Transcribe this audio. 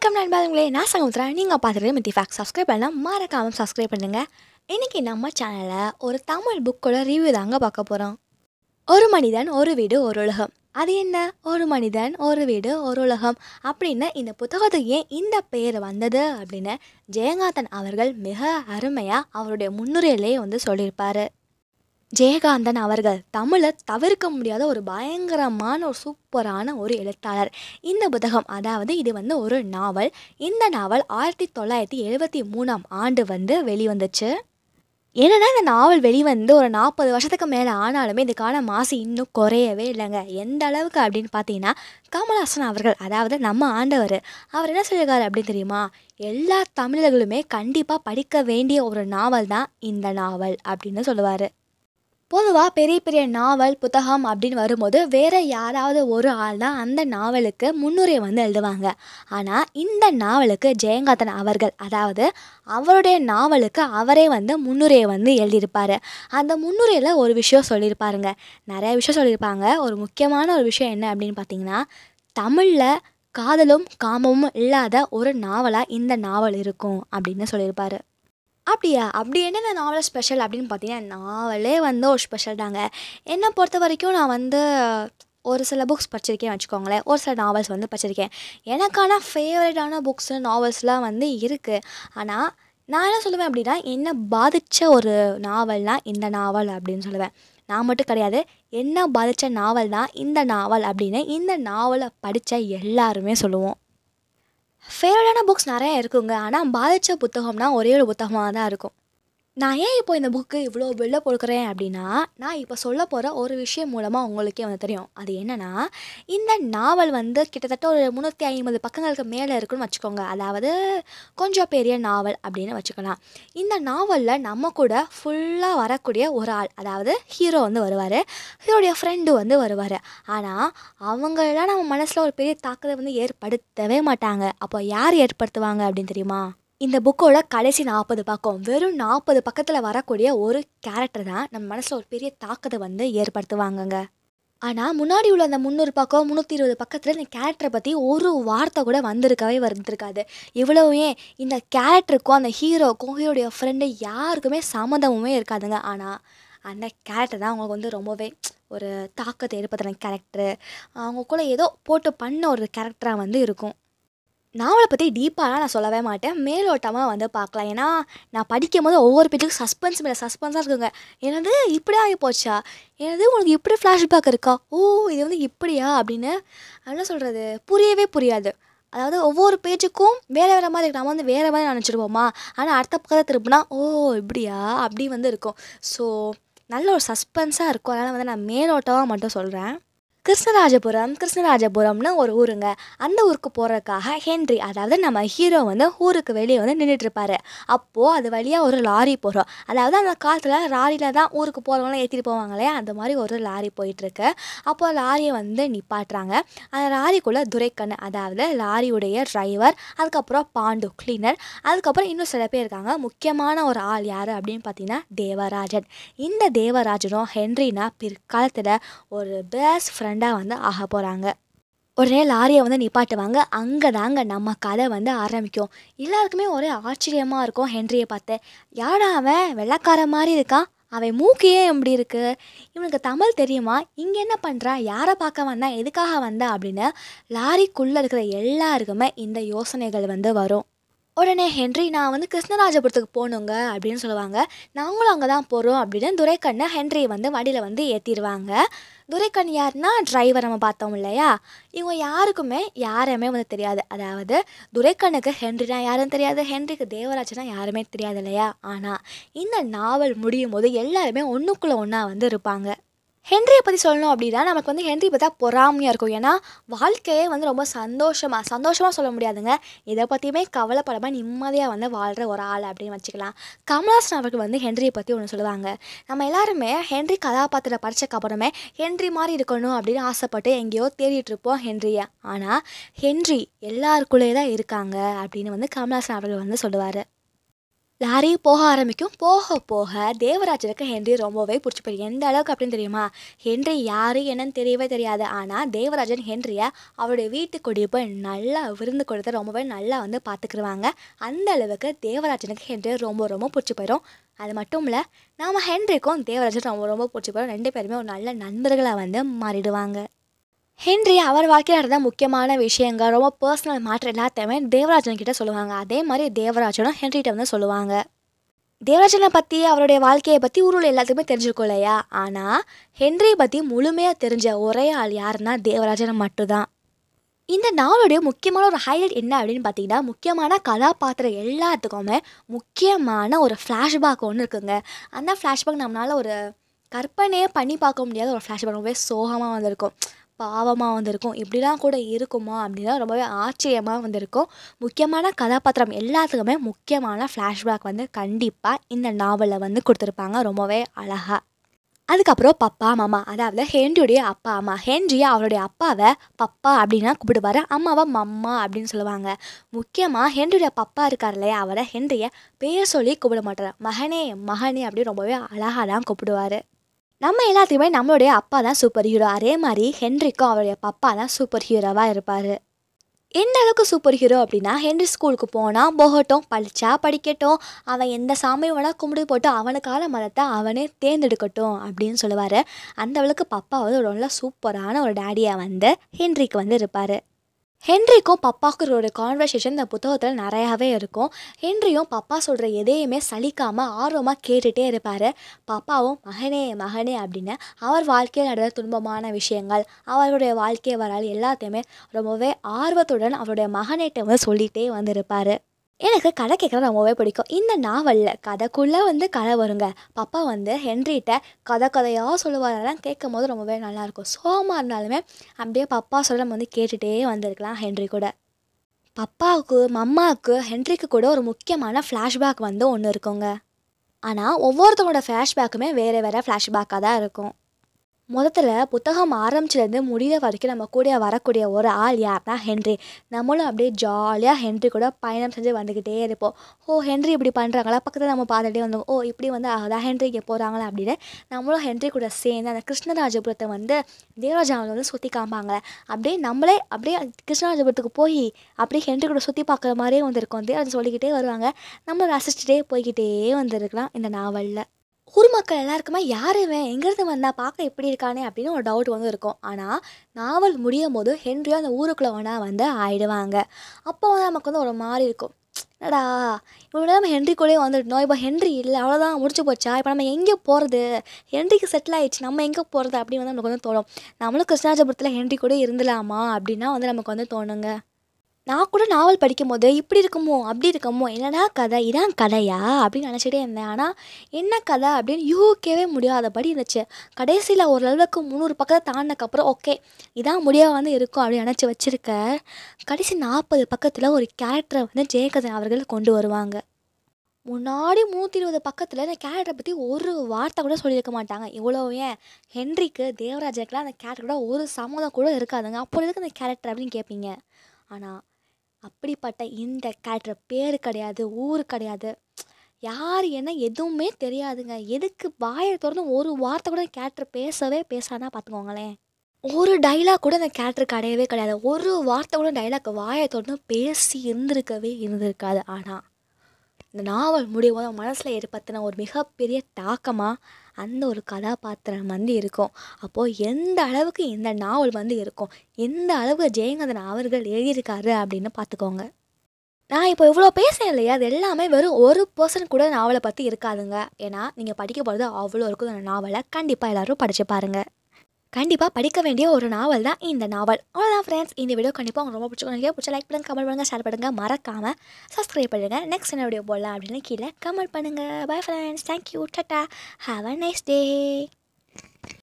வணக்கம் நண்பர்களே நான் சங்கமுத்ரா நீங்கள் பார்த்துட்டு மத்தி ஃபேக் சப்ஸ்கிரைப் பண்ணால் மறக்காமல் சப்ஸ்கிரைப் பண்ணுங்கள் இன்றைக்கி நம்ம சேனலில் ஒரு தமிழ் புக்கோட ரிவ்யூ தாங்க பார்க்க போகிறோம் ஒரு மனிதன் ஒரு வீடு ஒரு உலகம் அது என்ன ஒரு மனிதன் ஒரு வீடு ஒரு உலகம் அப்படின்னு இந்த புத்தகத்துக்கு ஏன் இந்த பேர் வந்தது அப்படின்னு ஜெயங்காதன் அவர்கள் மிக அருமையாக அவருடைய முன்னுரையிலே வந்து சொல்லியிருப்பார் ஜெயகாந்தன் அவர்கள் தமிழை தவிர்க்க முடியாத ஒரு பயங்கரமான ஒரு சூப்பரான ஒரு எழுத்தாளர் இந்த புத்தகம் அதாவது இது வந்து ஒரு நாவல் இந்த நாவல் ஆயிரத்தி தொள்ளாயிரத்தி எழுபத்தி மூணாம் ஆண்டு வந்து வெளிவந்துச்சு என்னென்னா இந்த நாவல் வெளிவந்து ஒரு நாற்பது வருஷத்துக்கு மேலே ஆனாலுமே இதுக்கான மாசு இன்னும் குறையவே இல்லைங்க எந்த அளவுக்கு அப்படின்னு பார்த்தீங்கன்னா கமல்ஹாசன் அவர்கள் அதாவது நம்ம ஆண்டவர் அவர் என்ன சொல்லியிருக்காரு அப்படின்னு தெரியுமா எல்லா தமிழர்களுமே கண்டிப்பாக படிக்க வேண்டிய ஒரு நாவல் தான் இந்த நாவல் அப்படின்னு சொல்லுவார் பொதுவாக பெரிய பெரிய நாவல் புத்தகம் அப்படின்னு வரும்போது வேறு யாராவது ஒரு ஆள் தான் அந்த நாவலுக்கு முன்னுரை வந்து எழுதுவாங்க ஆனால் இந்த நாவலுக்கு ஜெயங்காதன் அவர்கள் அதாவது அவருடைய நாவலுக்கு அவரே வந்து முன்னுரையை வந்து எழுதியிருப்பார் அந்த முன்னுரையில் ஒரு விஷயம் சொல்லியிருப்பாருங்க நிறைய விஷயம் சொல்லியிருப்பாங்க ஒரு முக்கியமான ஒரு விஷயம் என்ன அப்படின்னு பார்த்தீங்கன்னா தமிழில் காதலும் காமமும் இல்லாத ஒரு நாவலாக இந்த நாவல் இருக்கும் அப்படின்னு சொல்லியிருப்பாரு அப்படியா அப்படி என்னென்ன நாவல் ஸ்பெஷல் அப்படின்னு பார்த்தீங்கன்னா நாவலே வந்து ஒரு ஸ்பெஷல் தாங்க என்னை பொறுத்த வரைக்கும் நான் வந்து ஒரு சில புக்ஸ் படிச்சிருக்கேன் வச்சுக்கோங்களேன் ஒரு சில நாவல்ஸ் வந்து படிச்சிருக்கேன் எனக்கான ஃபேவரட்டான புக்ஸு நாவல்ஸ்லாம் வந்து இருக்குது ஆனால் நான் என்ன சொல்லுவேன் அப்படின்னா என்னை பாதித்த ஒரு நாவல்னால் இந்த நாவல் அப்படின்னு சொல்லுவேன் நான் மட்டும் கிடையாது என்ன பாதித்த நாவல் தான் இந்த நாவல் அப்படின்னு இந்த நாவலை படித்த எல்லாருமே சொல்லுவோம் ஃபேவரட்டான புக்ஸ் நிறையா இருக்குங்க ஆனால் பாதித்த புத்தகம்னா ஒரே ஒரு புத்தகமாக தான் இருக்கும் நான் ஏன் இப்போ இந்த புக்கு இவ்வளோ வெளில கொடுக்குறேன் அப்படின்னா நான் இப்போ சொல்ல போகிற ஒரு விஷயம் மூலமாக உங்களுக்கே வந்து தெரியும் அது என்னென்னா இந்த நாவல் வந்து கிட்டத்தட்ட ஒரு முந்நூற்றி ஐம்பது பக்கங்களுக்கு மேலே இருக்குன்னு வச்சுக்கோங்க அதாவது கொஞ்சம் பெரிய நாவல் அப்படின்னு வச்சுக்கலாம் இந்த நாவலில் நம்ம கூட ஃபுல்லாக வரக்கூடிய ஒரு ஆள் அதாவது ஹீரோ வந்து வருவார் ஹீரோடைய ஃப்ரெண்டு வந்து வருவார் ஆனால் அவங்களாம் நம்ம மனசில் ஒரு பெரிய தாக்கத்தை வந்து ஏற்படுத்தவே மாட்டாங்க அப்போ யார் ஏற்படுத்துவாங்க அப்படின்னு தெரியுமா இந்த புக்கோட கடைசி நாற்பது பக்கம் வெறும் நாற்பது பக்கத்தில் வரக்கூடிய ஒரு கேரக்டர் தான் நம்ம மனசில் ஒரு பெரிய தாக்கத்தை வந்து ஏற்படுத்துவாங்கங்க ஆனால் முன்னாடி உள்ள அந்த முந்நூறு பக்கம் முந்நூற்றி இருபது பக்கத்தில் இந்த கேரக்டரை பற்றி ஒரு வார்த்தை கூட வந்திருக்கவே வந்திருக்காது இவ்வளவுமே இந்த கேரக்டருக்கும் அந்த ஹீரோக்கும் ஹீரோடைய ஃப்ரெண்டு யாருக்குமே சம்மந்தமுமே இருக்காதுங்க ஆனால் அந்த கேரக்டர் தான் அவங்களுக்கு வந்து ரொம்பவே ஒரு தாக்கத்தை ஏற்படுத்துகிற கேரக்டரு அவங்க கூட ஏதோ போட்டு பண்ண ஒரு கேரக்டராக வந்து இருக்கும் நாவலை பற்றி டீப்பாக நான் சொல்லவே மாட்டேன் மேலோட்டமாக வந்து பார்க்கலாம் ஏன்னா நான் படிக்கும் போது ஒவ்வொரு பேஜுக்கும் சஸ்பென்ஸ் மேலே சஸ்பென்ஸாக இருக்குங்க எனது இப்படி ஆகி போச்சா எனது உனக்கு இப்படி ஃப்ளாஷ்பேக் இருக்கா ஓ இது வந்து இப்படியா அப்படின்னு என்ன சொல்கிறது புரியவே புரியாது அதாவது ஒவ்வொரு பேஜுக்கும் வேறு வேறு மாதிரி நம்ம வந்து வேறு மாதிரி நினச்சிடுவோமா ஆனால் அடுத்த பக்கத்தை திருப்பினா ஓ இப்படியா அப்படி வந்து இருக்கும் ஸோ நல்ல ஒரு சஸ்பென்ஸாக இருக்கும் அதனால் வந்து நான் மேலோட்டமாக மட்டும் சொல்கிறேன் கிருஷ்ணராஜபுரம் கிருஷ்ணராஜபுரம்னு ஒரு ஊருங்க அந்த ஊருக்கு போகிறதுக்காக ஹென்ரி அதாவது நம்ம ஹீரோ வந்து ஊருக்கு வெளியே வந்து நின்றுட்டுருப்பாரு அப்போது அது வழியாக ஒரு லாரி போகிறோம் அதாவது அந்த காலத்தில் லாரியில் தான் ஊருக்கு போகிறவங்களாம் ஏற்றிட்டு போவாங்களே அந்த மாதிரி ஒரு லாரி போயிட்டுருக்கு அப்போது லாரியை வந்து நிப்பாட்டுறாங்க அந்த லாரிக்குள்ளே துரைக்கண் அதாவது லாரியுடைய டிரைவர் அதுக்கப்புறம் பாண்டு கிளீனர் அதுக்கப்புறம் இன்னும் சில பேர் இருக்காங்க முக்கியமான ஒரு ஆள் யார் அப்படின்னு பார்த்தீங்கன்னா தேவராஜன் இந்த தேவராஜனும் ஹென்ரினா பிற்காலத்தில் ஒரு பெஸ்ட் ஃப்ரெண்ட் ஃப்ரெண்டாக வந்து ஆக போகிறாங்க உடனே லாரியை வந்து நிப்பாட்டுவாங்க அங்கே தாங்க நம்ம கதை வந்து ஆரம்பிக்கும் எல்லாருக்குமே ஒரே ஆச்சரியமாக இருக்கும் ஹென்ரியை பார்த்து யாடா அவன் வெள்ளக்கார மாதிரி இருக்கான் அவன் மூக்கையே எப்படி இருக்குது இவனுக்கு தமிழ் தெரியுமா இங்கே என்ன பண்ணுறான் யாரை பார்க்க வந்தான் எதுக்காக வந்தா அப்படின்னு லாரிக்குள்ளே இருக்கிற எல்லாருக்குமே இந்த யோசனைகள் வந்து வரும் உடனே ஹென்றி நான் வந்து கிருஷ்ணராஜபுரத்துக்கு போகணுங்க அப்படின்னு சொல்லுவாங்க நாங்களும் அங்கே தான் போகிறோம் அப்படின்னு துரைக்கண்ணை ஹென்றி வந்து வண்டியில் வந்து ஏற்றிடுவாங்க துரைக்கண் யாருன்னா டிரைவர் நம்ம பார்த்தோம் இல்லையா இவங்க யாருக்குமே யாருமே வந்து தெரியாது அதாவது துரைக்கண்ணுக்கு ஹென்ரினா யாருன்னு தெரியாது ஹென்ரிக்கு தேவராஜனா யாருமே தெரியாது இல்லையா ஆனால் இந்த நாவல் முடியும் போது எல்லாருமே ஒன்றுக்குள்ளே ஒன்றா வந்து இருப்பாங்க ஹென்ரியை பற்றி சொல்லணும் அப்படின்னா நமக்கு வந்து ஹென்ரி பார்த்தா பொறாமையாக இருக்கும் ஏன்னா வாழ்க்கையே வந்து ரொம்ப சந்தோஷமாக சந்தோஷமாக சொல்ல முடியாதுங்க இதை பற்றியுமே கவலைப்படாமல் நிம்மதியாக வந்து வாழ்கிற ஒரு ஆள் அப்படின்னு வச்சுக்கலாம் கமலாசன் அவருக்கு வந்து ஹென்ரியை பற்றி ஒன்று சொல்லுவாங்க நம்ம எல்லாருமே ஹென்ரி கதாபாத்திரம் படித்தக்கப்புறமே ஹென்ரி மாதிரி இருக்கணும் அப்படின்னு ஆசைப்பட்டு எங்கேயோ தேடிட்டுருப்போம் ஹென்ரியை ஆனால் ஹென்ரி எல்லாருக்குள்ளேயே தான் இருக்காங்க அப்படின்னு வந்து கமலாசன் அவர்கள் வந்து சொல்லுவார் லாரி போக ஆரம்பிக்கும் போக போக தேவராஜனுக்கு ஹென்றி ரொம்பவே பிடிச்சி போயிடும் எந்த அளவுக்கு அப்படின்னு தெரியுமா ஹென்றி யாரு என்னன்னு தெரியவே தெரியாது ஆனால் தேவராஜன் ஹென்ரியை அவருடைய வீட்டு கொடியை போய் நல்லா விருந்து கொடுத்து ரொம்பவே நல்லா வந்து பார்த்துக்குருவாங்க அந்த அளவுக்கு தேவராஜனுக்கு ஹென்றி ரொம்ப ரொம்ப பிடிச்சி போயிடும் அது மட்டும் இல்லை நாம் ஹென்ரிக்கும் தேவராஜன் ரொம்ப ரொம்ப பிடிச்சி போயிடும் ரெண்டு பேருமே ஒரு நல்ல நண்பர்களாக வந்து மாறிடுவாங்க ஹென்றி அவர் வாழ்க்கையில் நடந்த முக்கியமான விஷயங்கள் ரொம்ப பர்சனல் மேட்ரு எல்லாத்தையுமே தேவராஜன் கிட்ட சொல்லுவாங்க அதே மாதிரி தேவராஜனும் ஹென்ரிகிட்ட வந்து சொல்லுவாங்க தேவராஜனை பற்றி அவருடைய வாழ்க்கையை பற்றி ஊரில் எல்லாத்துக்குமே தெரிஞ்சுக்கோ இல்லையா ஆனால் ஹென்ரியை பற்றி முழுமையாக தெரிஞ்ச ஒரே ஆள் யாருன்னா தேவராஜன் மட்டும்தான் இந்த நாவலுடைய முக்கியமான ஒரு ஹைலைட் என்ன அப்படின்னு பார்த்தீங்கன்னா முக்கியமான கதாபாத்திரம் எல்லாத்துக்குமே முக்கியமான ஒரு ஃப்ளாஷ்பேக் ஒன்று இருக்குங்க அந்த ஃப்ளாஷ்பேக் நம்மளால் ஒரு கற்பனையே பண்ணி பார்க்க முடியாத ஒரு ஃப்ளாஷ்பேக் ரொம்பவே சோகமாக வந்திருக்கும் பாவமாக வந்திருக்கும் இப்படிலாம் கூட இருக்குமா அப்படின்னா ரொம்பவே ஆச்சரியமாக வந்திருக்கும் முக்கியமான கதாபாத்திரம் எல்லாத்துக்குமே முக்கியமான ஃப்ளாஷ்பேக் வந்து கண்டிப்பாக இந்த நாவலில் வந்து கொடுத்துருப்பாங்க ரொம்பவே அழகாக அதுக்கப்புறம் பப்பா மாமா அதாவது ஹென்ரியுடைய அப்பா அம்மா ஹென்ரியை அவருடைய அப்பாவை பப்பா அப்படின்னா கூப்பிடுவார் அம்மாவை மம்மா அப்படின்னு சொல்லுவாங்க முக்கியமாக ஹென்ரியுடைய பப்பா இருக்கார் இல்லையா அவரை ஹென்ரியை பேர் சொல்லி கூப்பிட மாட்டார் மகனே மகனே அப்படின்னு ரொம்பவே அழகாக தான் கூப்பிடுவார் நம்ம எல்லாத்தையுமே நம்மளுடைய அப்பா தான் சூப்பர் ஹீரோ அதே மாதிரி ஹென்ரிக்கும் அவருடைய பப்பா தான் சூப்பர் ஹீரோவாக இருப்பார் எந்த அளவுக்கு சூப்பர் ஹீரோ அப்படின்னா ஹென்ரி ஸ்கூலுக்கு போனால் போகட்டும் படித்தா படிக்கட்டும் அவன் எந்த சாமியும் வேணால் கும்பிடு போட்டு அவனுக்கான மதத்தை அவனே தேர்ந்தெடுக்கட்டும் அப்படின்னு சொல்லுவார் அந்த அளவுக்கு பப்பா வந்து ஒரு நல்ல சூப்பரான ஒரு டேடியாக வந்து ஹென்ரிக்கு வந்து இருப்பார் ஹென்ரிக்கும் பப்பாக்குரோட கான்வர்சேஷன் இந்த புத்தகத்தில் நிறையாவே இருக்கும் ஹென்ரியும் பப்பா சொல்கிற எதையுமே சலிக்காமல் ஆர்வமாக கேட்டுகிட்டே இருப்பார் பப்பாவும் மகனே மகனே அப்படின்னு அவர் வாழ்க்கையில் நடந்த துன்பமான விஷயங்கள் அவருடைய வாழ்க்கை வரால் எல்லாத்தையுமே ரொம்பவே ஆர்வத்துடன் அவருடைய மகனிட்ட வந்து சொல்லிகிட்டே வந்திருப்பார் எனக்கு கதை கேட்குறது ரொம்பவே பிடிக்கும் இந்த நாவலில் கதைக்குள்ளே வந்து கதை வருங்க பாப்பா வந்து ஹென்ரிகிட்ட கதை கதையாக சொல்லுவாரெல்லாம் கேட்கும் போது ரொம்பவே நல்லாயிருக்கும் சோகமாக இருந்தாலுமே அப்படியே பப்பா சொல்ல நம்ம வந்து கேட்டுகிட்டே வந்திருக்கலாம் ஹென்ரி கூட பப்பாவுக்கு மம்மாவுக்கு ஹென்ரிக்கு கூட ஒரு முக்கியமான ஃப்ளாஷ்பேக் வந்து ஒன்று இருக்குங்க ஆனால் ஒவ்வொருத்தவங்களோட ஃப்ளாஷ்பேக்குமே வேறு வேறு ஃப்ளாஷ்பேக்காக தான் இருக்கும் முதல்ல புத்தகம் ஆரம்பிச்சதுலேருந்து முடிகிற வரைக்கும் நம்ம கூட வரக்கூடிய ஒரு ஆள் யார்னா ஹென்றி நம்மளும் அப்படியே ஜாலியாக ஹென்றி கூட பயணம் செஞ்சு வந்துக்கிட்டே இருப்போம் ஓ ஹென்றி இப்படி பண்ணுறாங்களா பக்கத்தில் நம்ம பார்த்துட்டே வந்தோம் ஓ இப்படி வந்து ஆகுதா ஹென்றி இங்கே போகிறாங்களா அப்படின்னு நம்மளும் ஹென்றி கூட சேர்ந்து அந்த கிருஷ்ணராஜபுரத்தை வந்து தேவராஜாவில் வந்து சுற்றி காமிப்பாங்க அப்படியே நம்மளே அப்படியே கிருஷ்ணராஜபுரத்துக்கு போய் அப்படியே ஹென்றி கூட சுற்றி பார்க்குற மாதிரியே வந்திருக்கோம் வந்து அதை சொல்லிக்கிட்டே வருவாங்க நம்ம ரசிச்சுட்டே போய்கிட்டே வந்திருக்கலாம் இந்த நாவலில் குருமக்கள் எல்லாருக்குமே யார் இவன் எங்கேருந்து வந்தால் பார்க்க எப்படி இருக்கானே அப்படின்னு ஒரு டவுட் வந்து இருக்கும் ஆனால் நாவல் முடியும் போது ஹென்ரியோ அந்த ஊருக்குள்ளே ஒன்றா வந்து ஆயிடுவாங்க அப்போ வந்து நமக்கு வந்து ஒரு மாதிரி இருக்கும் என்னடா இவ்வளோ நம்ம ஹென்றி கூடயே வந்துட்டோம் இப்போ ஹென்றி இல்லை அவ்வளோதான் முடிச்சு போச்சா இப்போ நம்ம எங்கே போகிறது ஹென்றிக்கு செட்டில் ஆயிடுச்சு நம்ம எங்கே போகிறது அப்படின்னு வந்து நமக்கு வந்து தோணும் நம்மளும் கிருஷ்ணாஜபுரத்தில் ஹென்றி கூட இருந்துலாமா அப்படின்னா வந்து நமக்கு வந்து தோணுங்க நான் கூட நாவல் படிக்கும் போது இப்படி இருக்குமோ அப்படி இருக்குமோ என்னடா கதை இதான் கதையா அப்படின்னு நினச்சிட்டே இருந்தேன் ஆனால் என்ன கதை அப்படின்னு யூகிக்கவே முடியாதபடி இருந்துச்சு கடைசியில் ஓரளவுக்கு முந்நூறு பக்கத்தை தாண்டினக்கப்புறம் ஓகே இதான் முடியாக வந்து இருக்கும் அப்படின்னு நினச்சி வச்சுருக்க கடைசி நாற்பது பக்கத்தில் ஒரு கேரக்டரை வந்து ஜெயகதன் அவர்கள் கொண்டு வருவாங்க முன்னாடி முந்நூற்றி இருபது பக்கத்தில் அந்த கேரக்டரை பற்றி ஒரு வார்த்தை கூட சொல்லியிருக்க மாட்டாங்க இவ்வளோ ஏன் ஹென்ரிக்கு தேவராஜருக்குலாம் அந்த கேரக்டரோட ஒரு சம்மதம் கூட இருக்காதுங்க அப்போ எதுக்கு அந்த கேரக்டர் அப்படின்னு கேட்பீங்க ஆனால் அப்படிப்பட்ட இந்த கேட்ரு பேர் கிடையாது ஊர் கிடையாது யார் என்ன எதுவுமே தெரியாதுங்க எதுக்கு வாயை தொடர்ந்து ஒரு வார்த்தை கூட கேரக்டர் பேசவே பேசானா பார்த்துக்கோங்களேன் ஒரு டைலாக் கூட அந்த கேரக்டர் கிடையவே கிடையாது ஒரு வார்த்தை கூட டைலாக் வாயை பேசி இருந்திருக்கவே இருந்திருக்காது ஆனால் இந்த நாவல் முடியும் போது மனசில் ஏற்படுத்தின ஒரு மிகப்பெரிய தாக்கமாக அந்த ஒரு கதாபாத்திரம் வந்து இருக்கும் அப்போது எந்த அளவுக்கு இந்த நாவல் வந்து இருக்கும் எந்த அளவுக்கு ஜெயங்கதன் அவர்கள் எழுதியிருக்காரு அப்படின்னு பார்த்துக்கோங்க நான் இப்போ இவ்வளோ பேசுகிறேன் இல்லையா அது எல்லாமே வெறும் ஒரு பர்சன் கூட நாவலை பற்றி இருக்காதுங்க ஏன்னா நீங்கள் படிக்க போகிறது அவ்வளோ இருக்கும் அந்த நாவலை கண்டிப்பாக எல்லோரும் படித்து பாருங்கள் கண்டிப்பாக படிக்க வேண்டிய ஒரு நாவல் தான் இந்த நாவல் அவ்வளோதான் ஃப்ரெண்ட்ஸ் இந்த வீடியோ கண்டிப்பாக உங்களுக்கு ரொம்ப பிடிச்சிக்கணும் பிடிச்ச லைக் பண்ணுங்கள் கமெண்ட் பண்ணுங்கள் ஷேர் பண்ணுங்கள் மறக்காமல் சப்ஸ்கிரைப் பண்ணுங்கள் நெக்ஸ்ட் என்ன வீடியோ போடலாம் அப்படின்னு கீழே கமெண்ட் பண்ணுங்கள் bye friends thank you ta-ta have a nice day